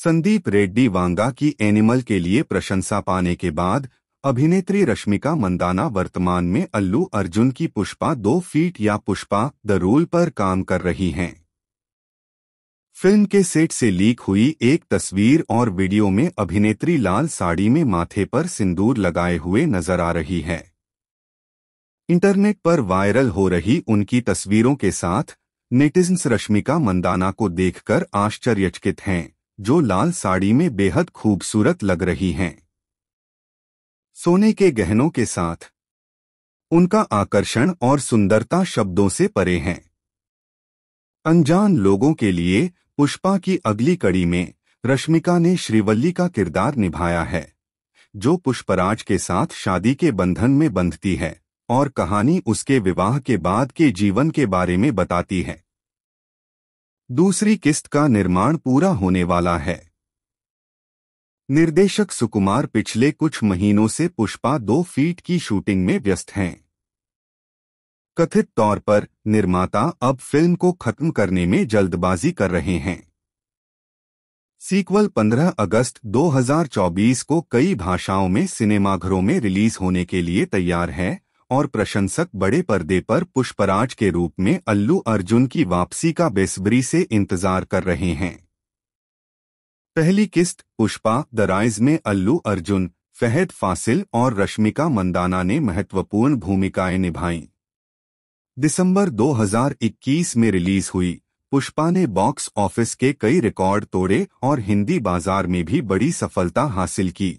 संदीप रेड्डी वांगा की एनिमल के लिए प्रशंसा पाने के बाद अभिनेत्री रश्मिका मंदाना वर्तमान में अल्लू अर्जुन की पुष्पा दो फीट या पुष्पा द रूल पर काम कर रही हैं फिल्म के सेट से लीक हुई एक तस्वीर और वीडियो में अभिनेत्री लाल साड़ी में माथे पर सिंदूर लगाए हुए नजर आ रही है इंटरनेट पर वायरल हो रही उनकी तस्वीरों के साथ नेटिजन्स रश्मिका मंदाना को देखकर आश्चर्यचकित हैं जो लाल साड़ी में बेहद खूबसूरत लग रही हैं सोने के गहनों के साथ उनका आकर्षण और सुंदरता शब्दों से परे हैं अनजान लोगों के लिए पुष्पा की अगली कड़ी में रश्मिका ने श्रीवल्ली का किरदार निभाया है जो पुष्पराज के साथ शादी के बंधन में बंधती है और कहानी उसके विवाह के बाद के जीवन के बारे में बताती है दूसरी किस्त का निर्माण पूरा होने वाला है निर्देशक सुकुमार पिछले कुछ महीनों से पुष्पा दो फीट की शूटिंग में व्यस्त हैं कथित तौर पर निर्माता अब फिल्म को खत्म करने में जल्दबाजी कर रहे हैं सीक्वल 15 अगस्त 2024 को कई भाषाओं में सिनेमाघरों में रिलीज होने के लिए तैयार है और प्रशंसक बड़े पर्दे पर पुष्पराज के रूप में अल्लू अर्जुन की वापसी का बेसब्री से इंतजार कर रहे हैं पहली किस्त पुष्पा द राइज में अल्लू अर्जुन फहद फासिल और रश्मिका मंदाना ने महत्वपूर्ण भूमिकाएं निभाईं दिसंबर 2021 में रिलीज हुई पुष्पा ने बॉक्स ऑफिस के कई रिकॉर्ड तोड़े और हिंदी बाजार में भी बड़ी सफलता हासिल की